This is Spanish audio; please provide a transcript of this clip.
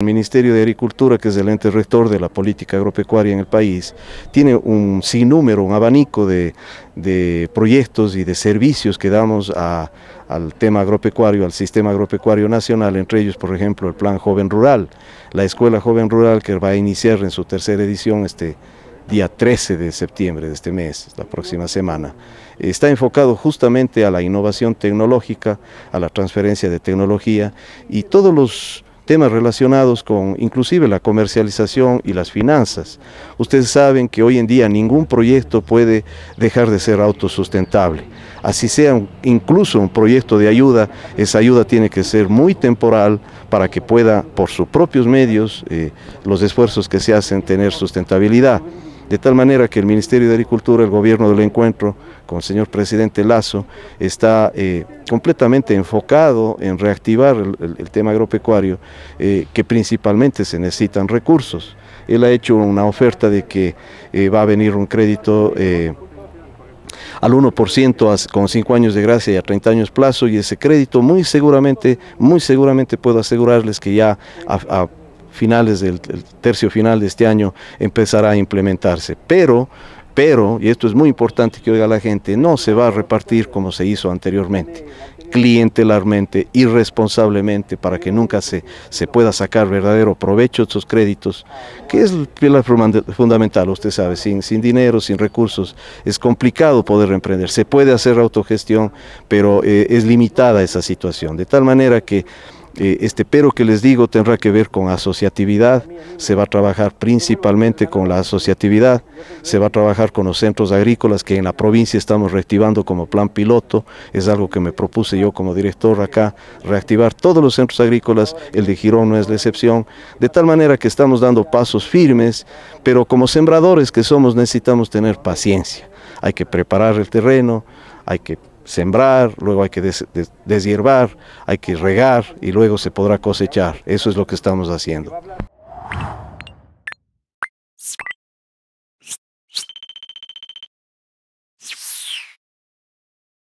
El Ministerio de Agricultura, que es el ente rector de la política agropecuaria en el país, tiene un sinnúmero, un abanico de, proyectos y de servicios que damos al tema agropecuario, al sistema agropecuario nacional, entre ellos, por ejemplo, el Plan Joven Rural, la Escuela Joven Rural que va a iniciar en su tercera edición este día 13 de septiembre de este mes, la próxima semana. Está enfocado justamente a la innovación tecnológica, a la transferencia de tecnología y todos los temas relacionados con inclusive la comercialización y las finanzas. Ustedes saben que hoy en día ningún proyecto puede dejar de ser autosustentable. Así sea incluso un proyecto de ayuda, esa ayuda tiene que ser muy temporal para que pueda por sus propios medios eh, los esfuerzos que se hacen tener sustentabilidad. De tal manera que el Ministerio de Agricultura, el gobierno del encuentro con el señor presidente Lazo, está eh, completamente enfocado en reactivar el, tema agropecuario, eh, que principalmente se necesitan recursos. Él ha hecho una oferta de que eh, va a venir un crédito al 1% con 5 años de gracia y a 30 años plazo y ese crédito muy seguramente, muy seguramente puedo asegurarles que ya a, finales del tercio final de este año empezará a implementarse. Pero pero, y esto es muy importante que oiga la gente, no se va a repartir como se hizo anteriormente, clientelarmente, irresponsablemente, para que nunca se, se pueda sacar verdadero provecho de esos créditos, que es la fundamental, usted sabe, sin, sin dinero, sin recursos, es complicado poder emprender, se puede hacer autogestión, pero eh, es limitada esa situación, de tal manera que eh, este pero que les digo tendrá que ver con asociatividad, se va a trabajar principalmente con la asociatividad, se va a trabajar con los centros agrícolas que en la provincia estamos reactivando como plan piloto, es algo que me propuse yo como director acá, reactivar todos los centros agrícolas, el de Girón no es la excepción, de tal manera que estamos dando pasos firmes, pero como sembradores que somos necesitamos tener paciencia, hay que preparar el terreno, hay que sembrar, luego hay que des, deshiervar, hay que regar y luego se podrá cosechar. Eso es lo que estamos haciendo.